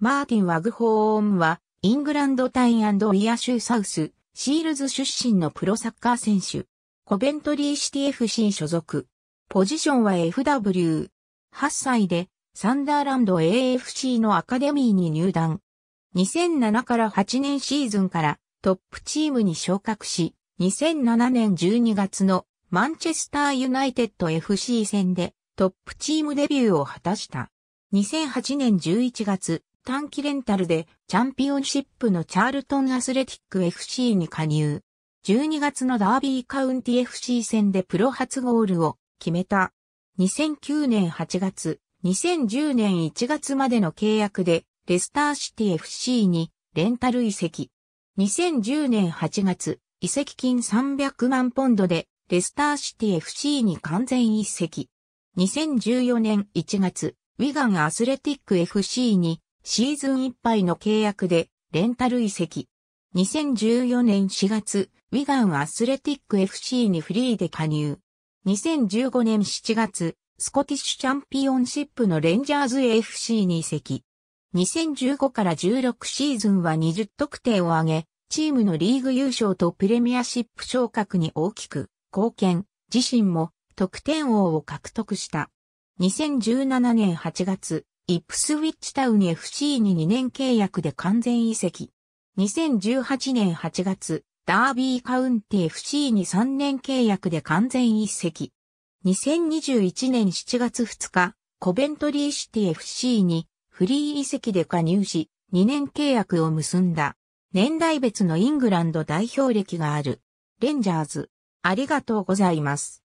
マーティン・ワグホーンは、イングランドタインウィア州サウス、シールズ出身のプロサッカー選手。コベントリーシティ FC 所属。ポジションは FW。8歳で、サンダーランド AFC のアカデミーに入団。2007から8年シーズンからトップチームに昇格し、2007年12月のマンチェスターユナイテッド FC 戦でトップチームデビューを果たした。2008年11月、短期レンタルでチャンピオンシップのチャールトンアスレティック FC に加入。12月のダービーカウンティ FC 戦でプロ初ゴールを決めた。2009年8月、2010年1月までの契約でレスターシティ FC にレンタル移籍。2010年8月、移籍金300万ポンドでレスターシティ FC に完全移籍。2014年1月、ウィガンアスレティック FC にシーズンいっぱいの契約でレンタル移籍。2014年4月、ウィガンアスレティック FC にフリーで加入。2015年7月、スコティッシュチャンピオンシップのレンジャーズ FC に移籍。2015から16シーズンは20得点を挙げ、チームのリーグ優勝とプレミアシップ昇格に大きく貢献、自身も得点王を獲得した。2017年8月、イップスウィッチタウン FC に2年契約で完全移籍。2018年8月、ダービーカウンティ FC に3年契約で完全移籍。2021年7月2日、コベントリーシティ FC にフリー移籍で加入し、2年契約を結んだ。年代別のイングランド代表歴がある。レンジャーズ。ありがとうございます。